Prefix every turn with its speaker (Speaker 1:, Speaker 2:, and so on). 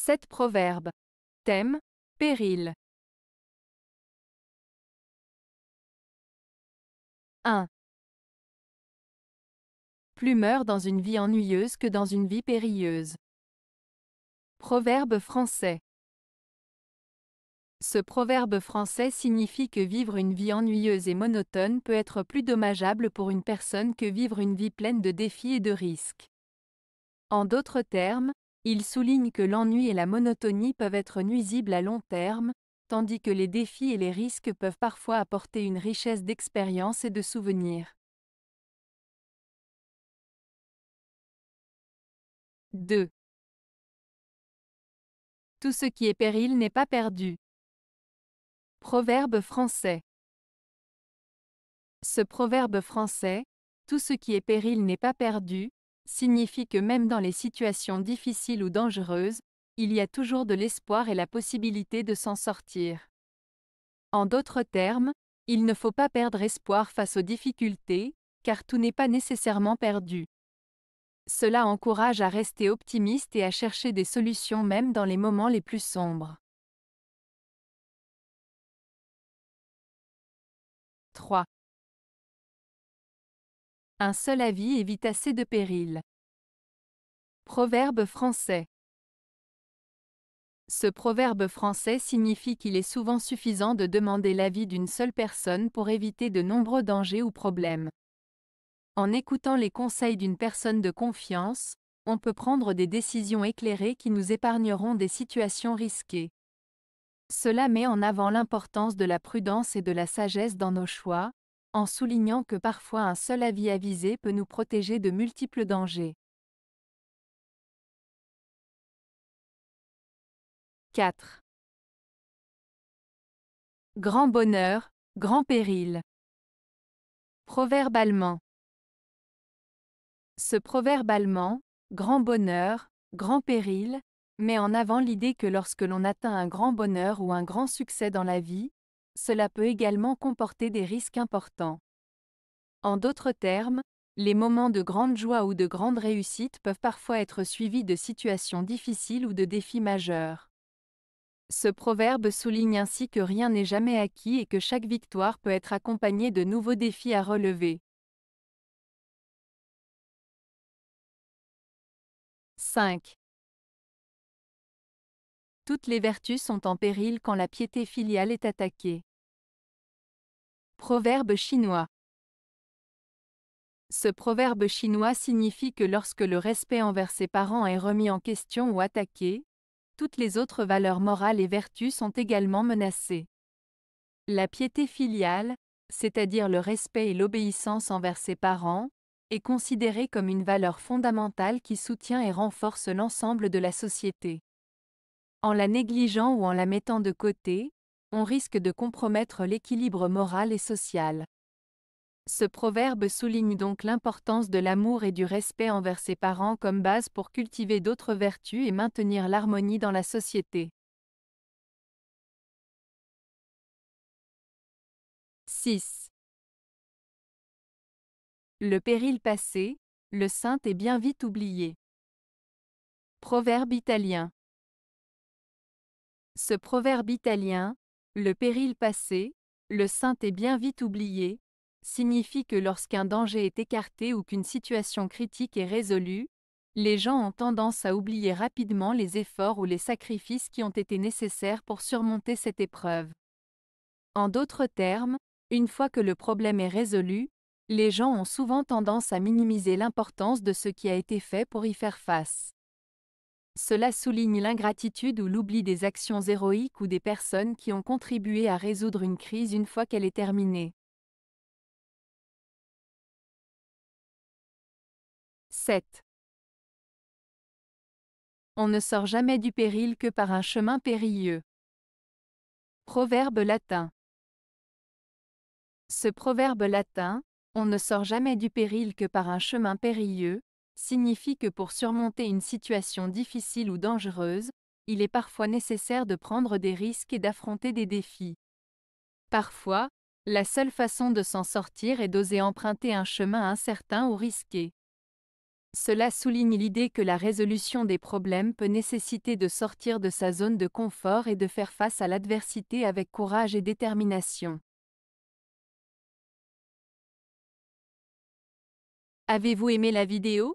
Speaker 1: 7 proverbes. Thème Péril.
Speaker 2: 1. Plus meurt dans une vie ennuyeuse que dans une vie périlleuse. Proverbe français.
Speaker 3: Ce proverbe français signifie que vivre une vie ennuyeuse et monotone peut être plus dommageable pour une personne que vivre une vie pleine de défis et de risques. En d'autres termes, il souligne que l'ennui et la monotonie peuvent être nuisibles à long terme, tandis que les défis et les risques peuvent parfois apporter une richesse d'expérience
Speaker 2: et de souvenirs.
Speaker 1: 2. Tout ce qui est péril n'est pas perdu.
Speaker 2: Proverbe français.
Speaker 3: Ce proverbe français, tout ce qui est péril n'est pas perdu, signifie que même dans les situations difficiles ou dangereuses, il y a toujours de l'espoir et la possibilité de s'en sortir. En d'autres termes, il ne faut pas perdre espoir face aux difficultés, car tout n'est pas nécessairement perdu. Cela encourage à rester optimiste et à chercher des solutions même dans les moments les plus sombres.
Speaker 1: 3.
Speaker 2: Un seul avis évite assez de périls.
Speaker 3: Proverbe français. Ce proverbe français signifie qu'il est souvent suffisant de demander l'avis d'une seule personne pour éviter de nombreux dangers ou problèmes. En écoutant les conseils d'une personne de confiance, on peut prendre des décisions éclairées qui nous épargneront des situations risquées. Cela met en avant l'importance de la prudence et de la sagesse dans nos choix, en soulignant que parfois un seul avis avisé peut nous protéger de multiples dangers.
Speaker 2: 4.
Speaker 1: Grand bonheur, grand péril.
Speaker 3: Proverbe allemand. Ce proverbe allemand, grand bonheur, grand péril, met en avant l'idée que lorsque l'on atteint un grand bonheur ou un grand succès dans la vie, cela peut également comporter des risques importants. En d'autres termes, les moments de grande joie ou de grande réussite peuvent parfois être suivis de situations difficiles ou de défis majeurs. Ce proverbe souligne ainsi que rien n'est jamais acquis et que chaque victoire peut être accompagnée de nouveaux défis
Speaker 2: à relever. 5. Toutes les vertus sont en péril quand la piété filiale est attaquée. Proverbe chinois.
Speaker 3: Ce proverbe chinois signifie que lorsque le respect envers ses parents est remis en question ou attaqué, toutes les autres valeurs morales et vertus sont également menacées. La piété filiale, c'est-à-dire le respect et l'obéissance envers ses parents, est considérée comme une valeur fondamentale qui soutient et renforce l'ensemble de la société. En la négligeant ou en la mettant de côté, on risque de compromettre l'équilibre moral et social. Ce proverbe souligne donc l'importance de l'amour et du respect envers ses parents comme base pour cultiver d'autres vertus et maintenir l'harmonie dans la société.
Speaker 2: 6. Le péril passé, le saint est bien vite oublié. Proverbe italien. Ce proverbe
Speaker 3: italien, le péril passé, le saint est bien vite oublié, signifie que lorsqu'un danger est écarté ou qu'une situation critique est résolue, les gens ont tendance à oublier rapidement les efforts ou les sacrifices qui ont été nécessaires pour surmonter cette épreuve. En d'autres termes, une fois que le problème est résolu, les gens ont souvent tendance à minimiser l'importance de ce qui a été fait pour y faire face. Cela souligne l'ingratitude ou l'oubli des actions héroïques ou des personnes qui ont contribué à résoudre une crise une fois qu'elle est terminée.
Speaker 1: 7.
Speaker 2: On ne sort jamais du péril que par un chemin périlleux.
Speaker 3: Proverbe latin. Ce proverbe latin, on ne sort jamais du péril que par un chemin périlleux, signifie que pour surmonter une situation difficile ou dangereuse, il est parfois nécessaire de prendre des risques et d'affronter des défis. Parfois, la seule façon de s'en sortir est d'oser emprunter un chemin incertain ou risqué. Cela souligne l'idée que la résolution des problèmes peut nécessiter de sortir de sa zone de confort et de faire face à l'adversité avec courage et détermination.
Speaker 2: Avez-vous aimé la vidéo